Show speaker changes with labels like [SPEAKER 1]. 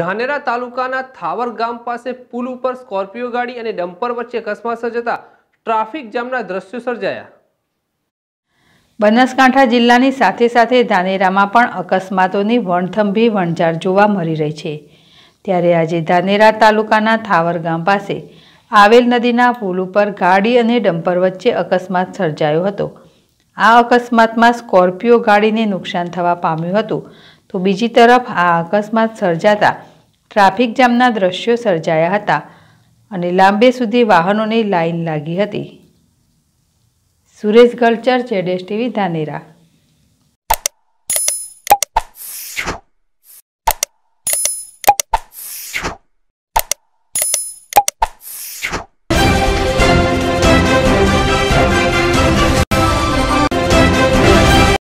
[SPEAKER 1] ધાનેરા તાલુકાના થાવર ગામ પાસે પુલ ઉપર સ્કોર્પિયો ગાડી અને ડમ્પર વચ્ચે અકસ્માત સર્જાતા ટ્રાફિક જામના દ્રશ્યો સર્જાયા
[SPEAKER 2] બનાસકાંઠા જિલ્લાની સાથે સાથે ધાનેરામાં પણ અકસ્માતોની વણથંભી વણઝાર જોવા મળી રહી છે ત્યારે આજે ધાનેરા તાલુકાના થાવર ગામ પાસે આવેલ નદીના પુલ ઉપર ગાડી અને ડમ્પર વચ્ચે અકસ્માત સર્જાયો હતો આ અકસ્માતમાં સ્કોર્પિયો ગાડીને નુકસાન થવા પામ્યું હતું તો બીજી તરફ આ અકસ્માત સર્જાતા ટ્રાફિક જામના દ્રશ્યો સર્જાયા હતા અને લાંબે સુધી વાહનોની લાઇન લાગી હતી સુરેશ ગલચર ચેડેશ ટીવી ધાનેરા